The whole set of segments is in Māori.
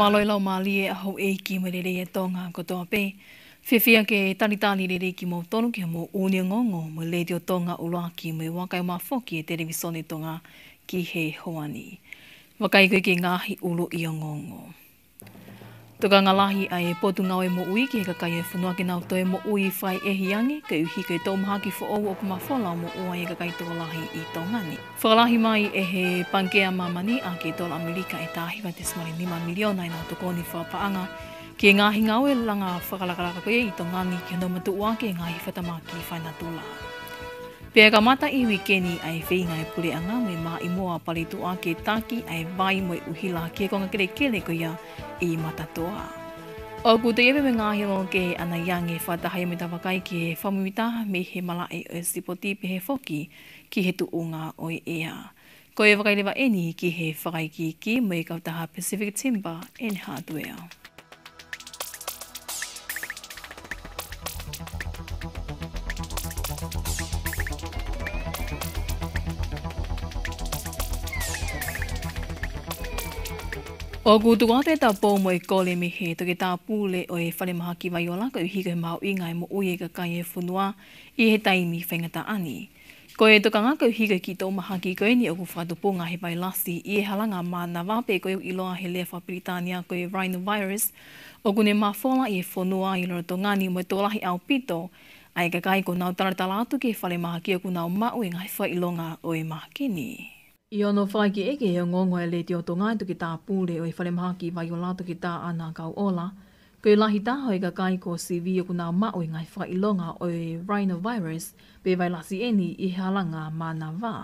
Māloi lau māli e ahau e ki me re e tōngā kotoa pē. Whiwhia ke tani tani re ki mō tonu ki hamo unia ngongo mō leidio tōngā ulua ki me wakai mā whoki e tere visone tōngā ki he hoani. Wakai kui ki ngāhi ulu i o ngongo. Toka ngalahi lahi e potu ngā oe mo ui ki heka kai e whanua ki nau toe mo ui whai e hiangi ka uhi kei tō maha ki whao o kuma whala mo ua e kai tō lahi i tō ngani. Whakalahi mai e he pankea mamani a ke tō Amerika e tā hiwa te smari nima miliona i nga tō kōni whapaanga ke ngā hinga e langa whakalakaraka koe i tō ngani ki hendo matu ua ke ngā hiwhatama ki whainatula. Whakalakaraka ki whainatula. Pea ka mata i wike ai whei ngai pule anga me mā i moa palitu a ke tāki ai vai moe uhila ke konga kere kele koia i matatoa. O ku te iwe me ngā hilo ke ana yange whatahai me tawakai ke whamuita me he mala e o sipoti pe he whoki ki he tu o ngā oi ea. Ko e whakailewa eni ki he whakaiki ki mei kautaha Pacific Timber en hātuea. Pacific Timber en hātuea. O ku tuwa te ta pō mo e kōle mi he, toke tā pūle o e whare maha ki vai o lako i hika mao i ngai mo uye ka kai e whunua i he taimi whengata ani. Ko e toka ngā kau hika ki tō maha ki koe ni o ku whātupo ngā he pai lasi i e halanga mā na wāpe koe i loa he lefa Britania koe rhinovirus o kune ne whola i e whunua i lora tō ngāni mo e tō lahi au pito ai ka kai ko nau taratala atu ke whare maha ki o ku nau mao i ngai whai i longa o e maha ki ni. I ono whaiki eke he o ngongo e le te oto ngai tuki tā pūre o i whare maha ki vai o lato ki tā ana kau ola, ko i lahi tāho i ka kai ko si vi o kuna mao i ngai whai longa o i rhinovirus pe vai lasi eni i halanga mana vā.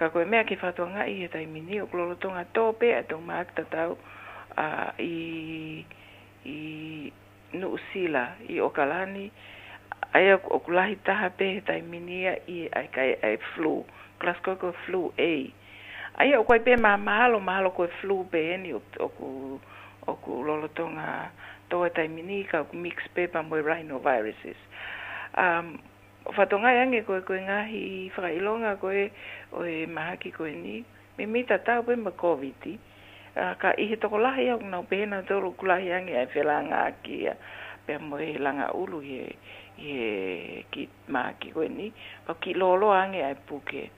Ka koe mea ki whatoa ngai he tai mini o klorotonga tōpe a tō mākta tau uh, i, i nuusila i okalani, ai o kulahi taha pe he tai minia i ai kai ai flu. Glasgow ko flu e. Ai o kai pe ma mahalo mahalo ko flu pe ni o ku o ku lolotonga to tai mini ka ku mix pe pa mo rhinoviruses. Um o tonga yangi ko ko nga hi frailonga ko e o e mahaki ko ni. Me mita ta pe ma covid. Uh, ka i he toko lahi au nau pēna tōru kulahi yangi ai whelanga kia pēr mo he langa ulu ye, e ki ma ki ko ni pa ki lo lo ange ai puke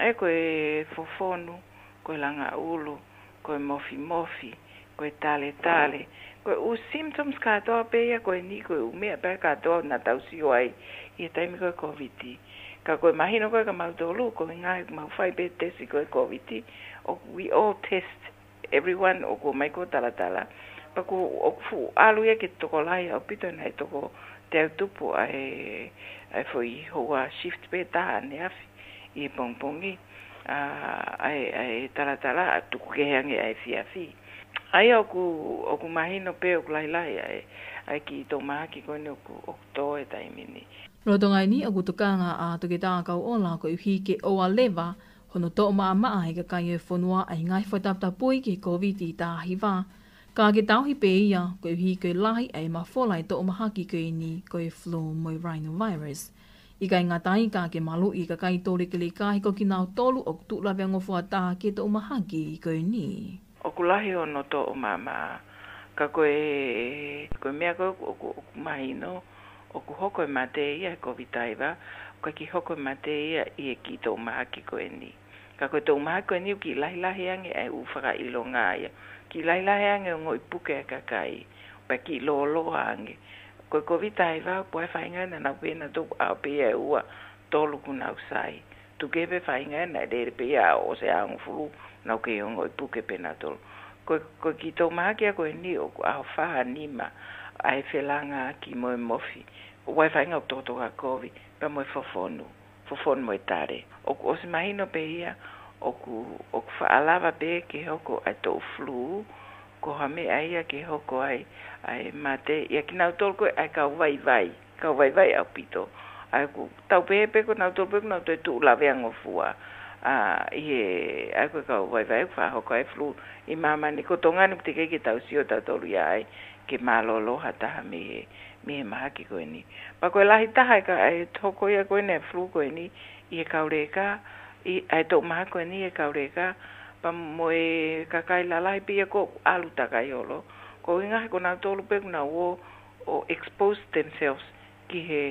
e ko e fofonu ko langa ulu ko mofi mofi ko tale tale ko u symptoms ka to pe ya ko ni ko u me pa ka to na ta si ai i e taimi ko covid ka ko imagino ko ka mal do lu ko nga ma fai pe tesi ko covid o we all test everyone o ko mai ko tala tala pa ko fu alu ya ke to ko lai o pito na to ko te au tupu ai, ai fwoi hoa shift pe taha ne afi i pongpongi uh, ai, ai taratara tuku kehange ai fi afi. Ai oku, oku mahino pe oku lai lai ai, ai ki to maha ki koine oku, oku tō e taimini. Rotonga ini oku nga a tuke ka o ko hi ke o a lewa hono to maa maa hei ka kai e whonua ai ngai whaitaptapui ki COVID-19 tāhi vaa. Ka ke tauhi pe ia, koe hi koe lahi e ma whalai to o mahaki koe ni koe flu moi rhinovirus. I kai ngatai ka ke malu i ka kai tōre ke le kahi ko ki nao tolu o tu la vengo fua ke to o mahaki koe ni. O ku lahi o no to o mama, ka koe, koe mea koe o ku, mahi no, o ku hoko e mate ia e kovitaiva, ka ki hoko e mate ia i e ki to o mahaki koe ni. Ka koe to o mahaki koe ni u ki lahi lahi ange e u whaka ilo ngā ki laila he ange o ngoi puke a kakai. Pa ki lo lo ange. Koe kovi tai wā, po e whainga na na wena tō pē e ua tolu ku nau sai. Tu kepe whainga na e rere pē a o se aungu furu na o kei o ngoi puke pē na tolu. Koe, koe ki tō mākia koe ni o ku au whaha nima a e whelanga ki moe mofi. O wai whainga o tōtoka kovi, pa moe fofonu. Fofonu moe tare. O ku osi mahino pē ia, o oku oku alava pe ke hoko ai tou flu ko hame ai a ke hoko ai ai mate ia ki nau tolko ai ka vai vai ka vai vai au pito ai ku tau pe pe ko nau tolpe nau te tu la vean o fua a ie ai ku ka vai vai fa hoko ai flu i mama ni ko tonga ni te ke ki tau sio tau tolu ia ai ke malolo hata hame e mi e maha ki koe ni pa koe lahi taha e ka ai hoko ia koe ne flu ko ni i kaure e ka ai e ai to ma ni e kaurega pa mo e kakai la lai pia ko alu ta kai olo ko inga ko na to lupe na o o expose themselves ki he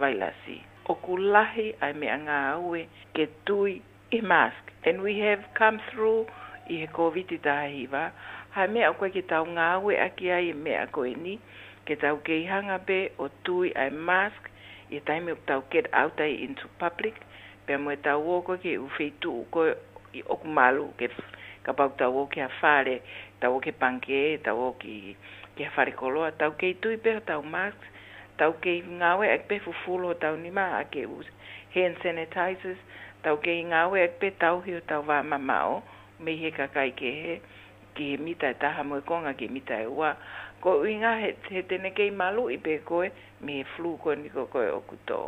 vailasi o kulahi ai me anga aue ke tui i mask and we have come through i he covid ta hiva ha me a koe ki tau ngā aue a ki ai me a koe ni ke tau ke i hanga pe o tui ai mask i taimi o tau get out into public pe mo ta wo ko ki u fe ko o ku malu ke ka pa ta wo ki afare ta wo ki panke ta wo ki ki afare kolo ta ke tu i pe ta u max ta ke ngawe ek pe fu fu lo ta ni ma a ke u hand sanitizers ta ke ngawe ek pe ta u hi ta va ma ma o me he ka kai ke he ki he mita e taha moe konga ki mita e ua ko inga he, he tene kei malu i pe koe me flu ko ni ko koe okuto.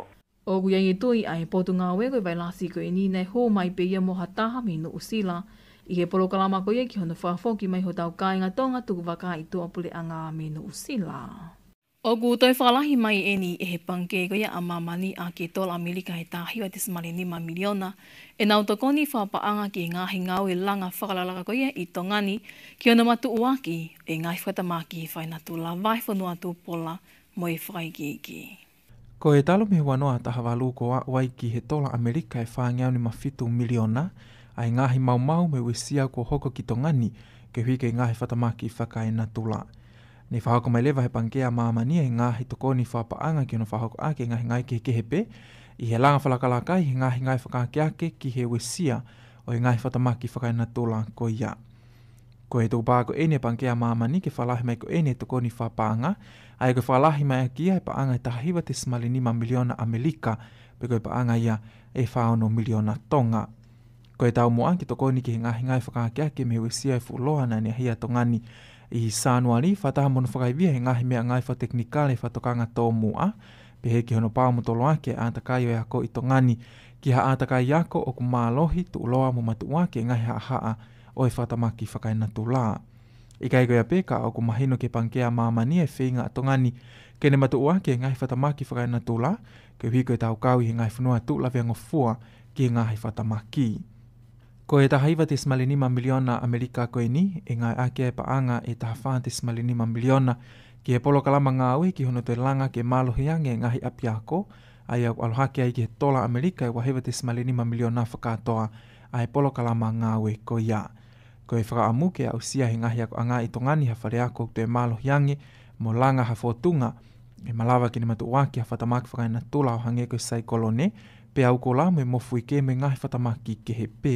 O kui ai e tui ai e potu ngā wego i e vai koe ni nei hō mai pe ia moha taha mi nu usila. I he polo kalama koe ia ki hono whaafoki mai ho tau kāinga tonga tuku waka i tua pule a ngā mi nu usila. O kū toi whalahi mai e ni e he panke koe a mamani a ke tola milika he tāhi wa tismale nima miliona. E nau toko whapaanga ki ngā hi ngā ue langa whakalalaka koe i tongani ki hono matu uaki e ngā hi whatamaki hi whainatu la vaifonua tu pola mo i whaikiki. Mm. Ko e talo me wanoa taha walu ko a wai ki he tola Amerika e whaangea ni mawhitu miliona, ai ngahi mau mau me we sia ko hoko ki tongani, ke hui ke ngahi whatamaki i whakai na tula. Ni whahoko mai lewa he pankea māmania i ngahi toko ni whapaanga ki ono whahoko ake ngahi ngai ke kehepe, i he langa whalakalakai he ngahi ngai whakakeake ki he we sia o i ngahi whatamaki i whakai na tula ko ia ko he tuku pāko ene pankea māmani ke whalahi mai ko ene tuko ni whapaanga, a e ko whalahi mai aki e paanga e tahiwa te smali ma miliona amelika, pe ko e paanga ia e whaono miliona tonga. Ko e tau moan ki tuko ni ki ngahi ngai kia ke mewe sia e fuloha nani a hia tongani i sānua ni, whataha mono whakaivia he ngahi mea ngai wha teknikale whatokanga tō mua, pe he ki hono pāo mutolo a ke āntakai o e ako i tongani, ki ha āntakai yako o ku mālohi tu uloa mu matu ke ngahi ha haa o e whatamaki whakaina tū lā. I kai goia pēka o ko mahino ke pankea māmani e whinga atongani ke ne matu ua ke ngai whatamaki whakaina tū lā ke hui koe tau kau he ngai whanua tū lawe fua ke ngai whatamaki. Ko e taha iwa te smalinima miliona Amerika koe ni, e ngai ake e paanga e taha whaa te smalinima miliona ki e polo kalama ngā ui ki hono te langa ke malohi ange ngahi api ako, ai au alohake ai ki he tola Amerika e wahewa te smalinima miliona whakatoa, ai polo kalama ngā ui ko ia. Yeah ko e whakaamu ke au sia he ngahi ako anga i tongani ha whare ako te malo hiange mo langa ha fotunga e malawa ki ni matu waki ha whatamaki whakai na tula o hange ko sai kolone pe au ko la mo e mofu i ke me ngahi whatamaki ke he pe.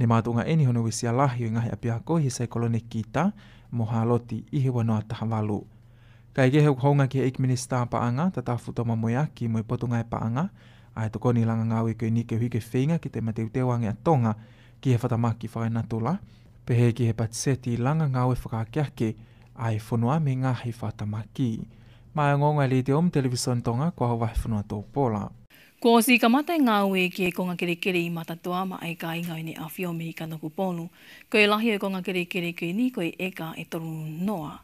Ne nga eni honu we sia lahi o ngahi api ako he sai kolone kita mo haloti i he wanoa taha walu. Ka ege heu honga ki he ik minister paanga ta ta futoma mo yaki mo e potunga e paanga a e toko ni langa ngawe ke ni ke hui ke whinga ki te mateu te wangi a ki he whatamaki pe he ki he patseti langa ngāwe whakakeake ai whunua me ngā hei whatamaki. Mai ngonga li te om television tonga kua hawa he whunua tō pola. Ko o si kamata ngā ue ki e konga kere kere i matatua ma e ka i ngāwe ni awhi o mehi kanaku pōnu. Ko e lahi o e konga kere kere kui ni ko e eka e toru noa.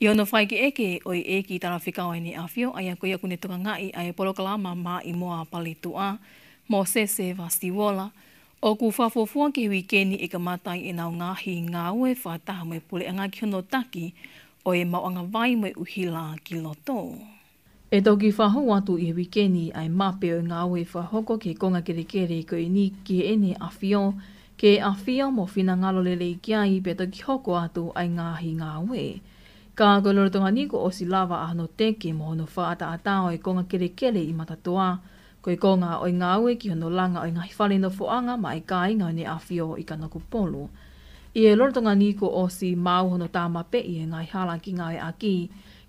I ono whai e ki eke o i eki i tarawhi kawai ni awhio ai a koi aku ne tukanga i ai polokala ma ma i moa pali tua. Mo se se wa stiwola. O ku whafofua ke hui keni e ka matai e nao ngāhi ngā ue whātaha mai pule a ngā ki hono taki o e mauanga vai me uhila ki loto. E tau ki whaho watu i hui keni ai mapeo ngā ue whahoko ke konga kere kere ko i ni ki e a fio, ke a fio mo whina ngalo lele i kia i pe tau ki hoko atu ai ngāhi ngā ue. Ka ko lorotonga niko o si lava ahano teke mo hono whaata a tau e konga kere kere i matatoa, Koe ko ngā oi ngā ue ki hono langa oi ngahi whare no fuanga ma e kai ngā ne awhio i ka naku polu. I e lorotonga ni ko o si mau hono tā mape i e ngai hala ki ngā e aki,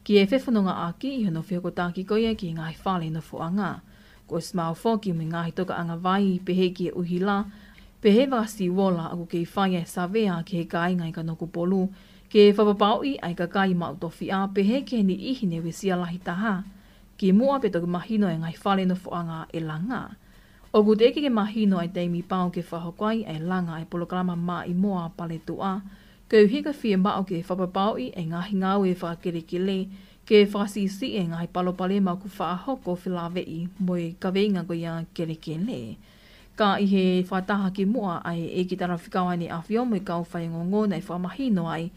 ki e whewhanonga aki i hono whiako ko ki koe ki ngahi whare no fuanga. Koe smau fō ki me ngahi toka anga vai i pehe ki e uhi la, pehe wā si wola aku kei whai e savea ki he kai ngai ka naku polu, ki e whapapau i ai ka kai mautofi a pehe ke he ni ihine we si alahi taha ki mua pe tōku mahino e ngai whalino whaanga e langa. O ku teke ke mahino ai teimi pāo ke whahokwai e langa e polokarama ma i mua pale tua, kau hika whia mao ke whapapau i e ngahi ngāu e whakere ke le, ke whasi si e ngai palopale mā ku whaahoko whilawe i moe kaweinga ko ia kere ke le. Ka i he whataha ke mua ai e ki tara whikawane a whio moe kau whaingongo nei whamahino ai,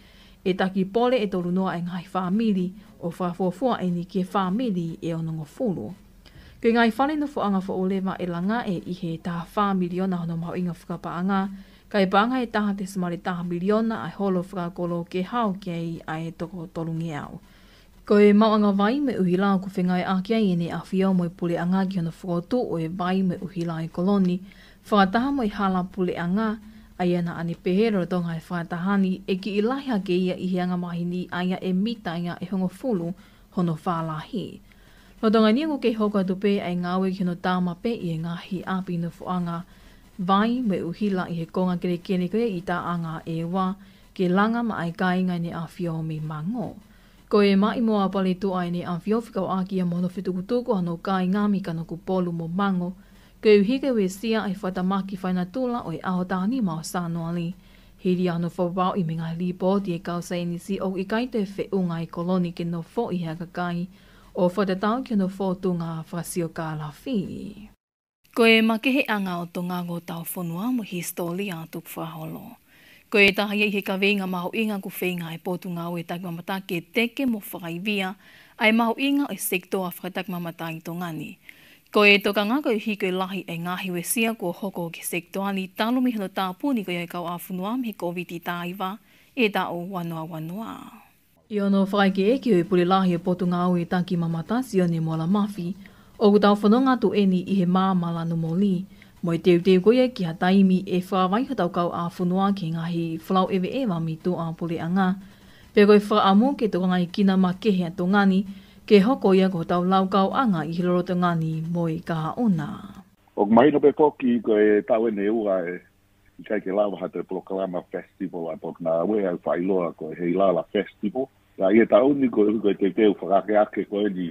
e taki pole e tolu noa e ngai whaamiri o whaafuafua e ni ke whaamiri e onongo fulu. Ko ngai whale nufu anga wha o lewa e langa e ihe taha whaamiri ona hono mau inga whakapa anga, ka e banga e taha te sumare taha miliona ai holo whakakolo ke hao kei a e toko tolungi au. Ko e mauanga vai me uhi lao ku whengai a kei e ne a whiau moi pule anga ki hono whakotu o e vai me uhi lao e koloni, whakataha moi hala pule anga, Ai ana ani pehero tonga e whaatahani e ki ilahia ke ia i hianga mahini ni aia e mitanga e hongo fulu hono whālahi. Ho tonga ni ngu kei hoka tupe ai ngawe ki hono tāma pe i e ngāhi āpino fuanga. Vai me uhila i he konga kere kene kere i tā anga e wā ke langa ma ai kai ngai ni awhio me mango. Ko e mai mo a pali tu ai ni awhio whikau aki a mono whitukutuko hano kai ngami kanoku polu mo mango, Ko hige we sia ai fa ta maki fa tula o aho ta ni ma ali. He ri ano fa i minga li bo di e ka sa ni si o i kai te fe u ngai koloni ke no fo i ha kai o fa ta tau ke no fo tu nga fa o ka la fi. Ko e ma ke anga o tonga go ta fo no a mo histori a tu fa Ko e ta ye he ka ve nga inga ku fe nga e po tu o e ta ma ta ke te ke mo fa ai mau inga o sektor a fa ta ma i tonga ni. Ko e toka ngā koe hiko lahi e ngāhi we sia ko hoko ke sektoani talumi hana tāpū ni koe e kau a whunua me COVID-19 tāiwa e tā o wanoa wanoa. I ono whaike e kio e pule lahi e potu ngā ue tanki mamata si o ne mola mafi. O ku tau whanonga tu eni i he mā malanu moli. Mo i teo teo koe ki ha taimi e whawai hatau kau a ki ke hi whalau ewe e wami tu a anga. Pe koe whaamu ke toka ngai kina ma kehea tongani, ke hoko ia ko tau lau anga i hiloro te ngani moi ka ona. O mai no pe poki ko e tau ene ua e i kai ke lau ha te proklama festival a pok na wea i whai ko e hei lala festival. Ia i e tau ni ko e te teo whakake ake ko e ni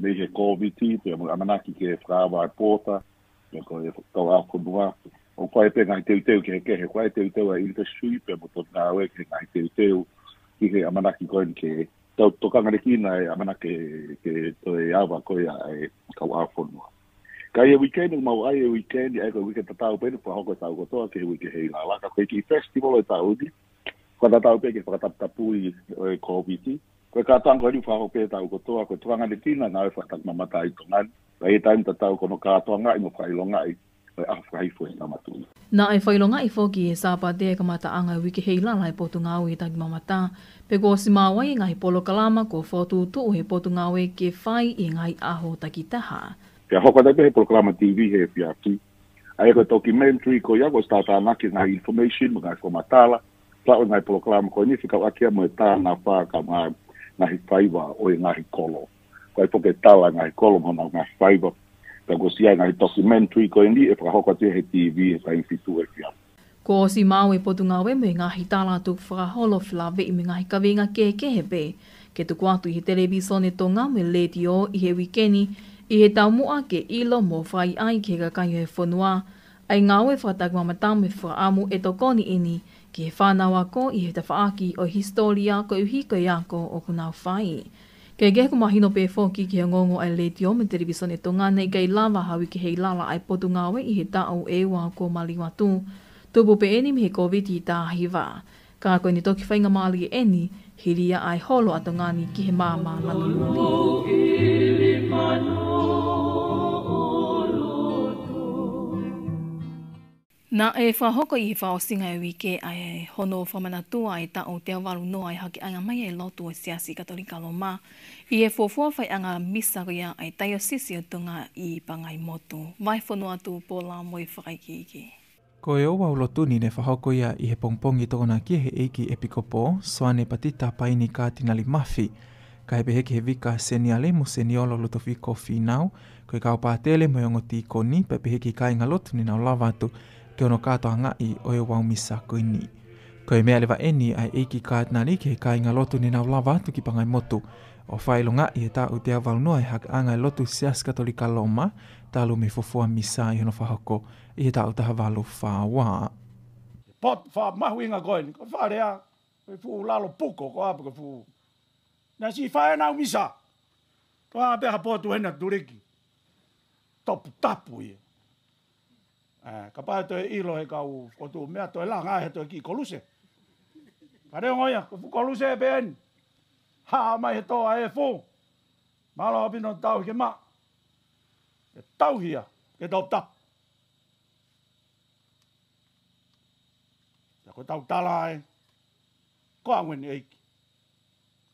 me he COVID-19 pe a manaki ke whakawa e pota me ko e tau au ko O kwa e pe ngai teo teo ke he ke he kwa e teo teo a industry pe mo tot na wea ke ngai teo teo ki he a manaki ko e ni ke tau tokanga re na e amana ke ke to e awa ko ia e kau a fonu ka ia e weekend e ma ai e weekend e ko weekend tau pe pa e hoko tau ko ke weekend he la ka ke ki festival e tau di ko ta tau pe ke ko tapu e ko viti ko ka tang ko ni hoko pe tau ko to ko tokanga re kina na e fa tak mamata i tonan ka ia tau tau ko no ka tonga i mo kai longa i e afrai fo e na matu Na e whailonga i fōki e sāpā tea ka mata anga e wiki hei lalai e pōtu ngā ue tagi mamata. Pe kō si māwai ngā polo kalama ko fōtu tu he pōtu ngā ke whai i ngā aho takitaha. taha. Pe a hoka tepe he polo kalama TV he e whiaki. A e koe tōki mentri ko iago stā tā naki ngā information mga ko matala. Pla o ngā polo kalama ko inifika wakia akia mo e tā na whā ka ngā whaiwa o i e ngā kolo. Ko e tōke tala ngā hi kolo mo ngā whaiwa Tako si ai ngai documentary ko indi e whakahoka te he TV e whai fitu e fia. Ko o si mau e potu ngawe mui ngahi tāna tu whakaholo whilawe i mui ngahi kawe ngā ke ke he pe. Ke tuku atu i he televisone tō ngā mui leti o i he wikeni i he tau mua ke ilo mō whai ai ke ka kai he whanua. Ai ngawe whatakua matamu whakaamu e tō koni ini ki he whanau ako i he tawhaaki o historia ko uhi ko iako o kunau whai. Kei gehe kuma hino pe fōki ki hangongo ai le tio me television e tonga nei kei lava hawi ki hei lala ai potu ngāwe i he au e wā ko mali watu. Tupu pe eni me he COVID i tā hiwa. Ka koe ni toki whainga māli e eni, hiria ai holo atongani ki he māma mali mali. Nā e whahoko i whao singa ewi ke ai e hono whamanatua e tao te awaru no ai hake anga mai e lotu e siasi katolika lo mā. I e whuwhua whai anga misa ria ai taio sisi o tunga i pangai motu. Mai whono atu pō la moi whai ki ike. Ko e owa ulo ni ne whahoko ia i he pongpongi na tokona kiehe eiki epikopo, soane patita paini ka tinali mafi. Ka hepe heke he vika seniale mu seniolo ko whinau, koe kao pātele mo yongoti i koni, pepe heke kai ngalotu ni nao lavatu, ke ono kātoa ngai o e wau misa koe ni. Koe mea lewa eni ai eiki kāt nari ke kā inga lotu ni nau lava tuki pangai motu. O whailo ngai e tā u te avalunua e hak angai lotu sias katolika loma, tālu me fofua misa i hono whahoko i e tā u taha walu whāwā. Pot wha mahu inga koen, ko wharea, koe fu lalo puko, ko apu koe fu. Nā si whae nau misa, ko hapa ha pōtu hena tureki. Topu tapu ia. E. Eh, ka pa to i lo he ka u ko tu me to la nga he to ki ko luse ka re ngoya ko luse ben ha e ma he to a e fu ma lo bi no tau ke ma e tau hia e tau ta ya ko tau ta e ko a wen e ki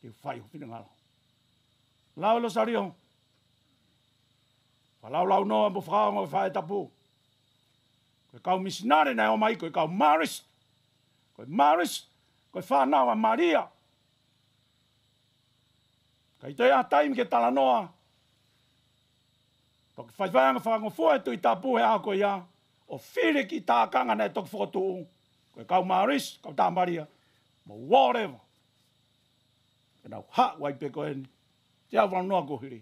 ki fai u pina ngala lau lo sario Falau lau noa mo fraa mo fai lau noa mo mo fai tapu. Koe kau misinare nei o mai, koe kau Maris. Koe Maris, koe whanau a Maria. Kai tei a taimi ke tala noa. Toki whaiwhaianga whaango fuae tui tā puhe a koe ia. O whirik i tā kanga nei toki whakotu Koe kau Maris, kau tā Maria. Mo whatever. E nau ha wai peko eni. Te awa noa kohiri.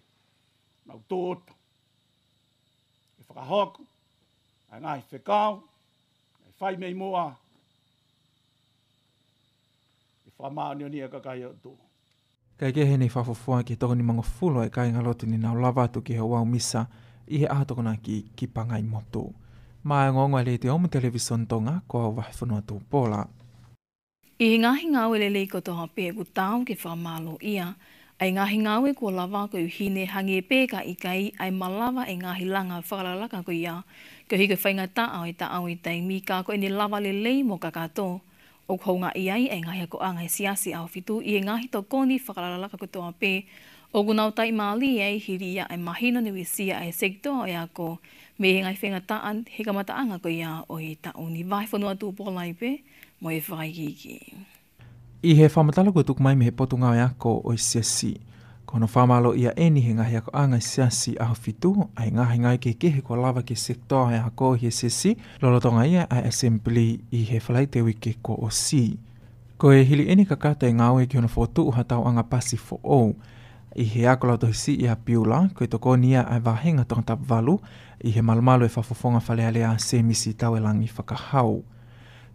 Nau tōtu. E whakahoku ai ngai fekau, e ai fai mei moa, i e wha maa ni a kakai o tō. Kei kehe ni whafofua ki toko ni mango fulo e kai ngaloti ni nao lava tu ki hawa umisa i he ahatokona ki ki pangai motu. Maa ngongo e leite omu television tonga ko au wahifunua tō pola. I he ngahi ngāwe le leiko toha pē ku tāu ki wha mālo ia, ai ngahi ngāwe ko lava ko i hine hangi e pēka i kai ai malawa e ngahi langa whakalalaka ko ia, Kia hika whainga ta au i ta au i tei mi ka ko ene lava le lei mo ka kato. O kounga i ai e ngahia ko angai e siasi au fitu i e ngahi tō koni whakararala ka kutoa pē. O gunau tai maali e hiri ia e mahino niwi sia e sekto o ko me he ngai whainga ta an hika mata anga ko ia o i ta au ni vai whanua tū pōlai pē mo e whai I he whamatala ko tuk mai me he potunga o ko o i siasi. Ko no whamalo ia eni he ngahi ako a i siasi aho fitu, ai ngahi ngai ke kehe ko lava ke sektoa he hako hi e sisi, lolotonga ia ai assembly i he whalai te wike ko o si. Ko e hili eni ka kata i ngawe ki ono fotu uha tau anga pasi fo ou, i he ako lau tohisi i a piula, ko i toko nia ai vahenga tonga tap valu, i he malumalu e whafofonga whalea lea se misi tau e langi whakahau.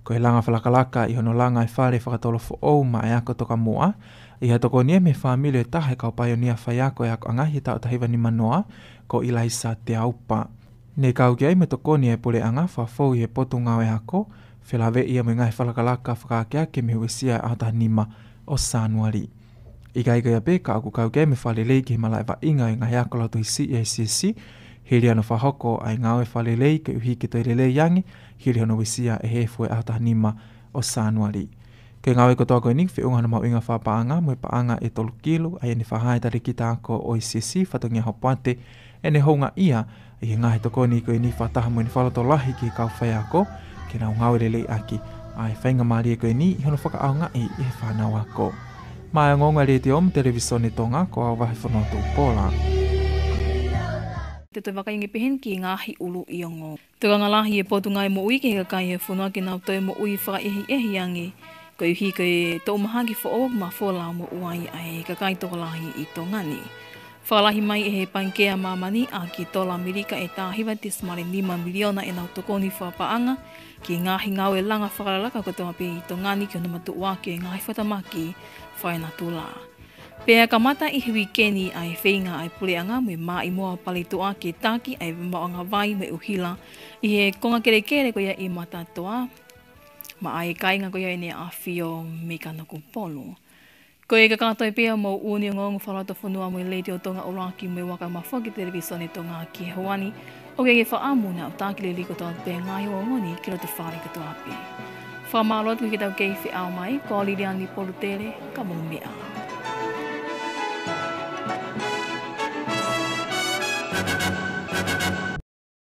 Ko e langa whalakalaka i hono langa e whare whakatolo fo ou ma e ako toka moa, I hato ko nie me whamilio e taha e kaupai o nia whaiako e ako angahi e tau tahiwa ni manoa ko Ilaisa sa te aupa. Nei kau ki ai me toko ni e pule anga whafou i e potu ngau e hako, whelawe ia mui ngai whalakalaka whakakea ke me huesia e ahata nima o sānuari. I gai gai a pe ka aku kau ki ai me whalelei ki himalai wa inga i ngai hako lato i si i e sisi, e hiri anu whahoko ai ngau e whalelei ke uhi ki toi lelei yangi, hiri anu huesia e hefue ahata nima o sānuari. Kei ngawe ko toa koe ni, whi unga na mau inga whapaanga, mui paanga e tolu kilu, ai ene whahae tari ki tāko o i sisi, whatongi aho pate, ene hounga ia, i ngahe toko ni koe ni whataha mui ni whalato lahi ki kau whai ako, kei nau ngawe lele aki, ai whainga maari e koe ni, i hono whaka aunga e, i e whanau ako. Mai ngō ngā rete om, televisione ni tonga, ko au wahi whanau tō pōla. Te toi waka inge pehen ki ngāhi ulu i o ngō. Tukanga lahi e pōtunga i e mo ui ki ka kai e whunua ki nau e mo ui whaka ehi ehi angi ko i hi kei tō mahangi fo o ma fo la mo uai ai ka kai tō lahi i tō ngani. Whalahi mai e he pankea mamani a ki tō la mirika e tāhiwa te smare 5 miliona e nau tokoni whapaanga ki ngā hingau e langa whakaralaka ko tō api i tō ngani ki o namatu uake ngā hi whatamaki whaena tō la. Pea ka mata i hui keni ai whainga ai puleanga me mā i mua pali tōa ke tāki ai mao ngā vai me uhila i he konga kere kere koia i mata tōa ma ai kainga ko yai ni a fio me ka no ko polo ko e ka ka toi pia mo uni ngong fa to fo nua mo le dio tonga o raki me waka ma fo ki television ni tonga ki hoani o ge ge fa amu na ta ki le liko to te nga i o ngoni ki lo te fa ri ka to api fa ma lo ki ta ke fi au mai ko li dia ni polo tere ka mo me a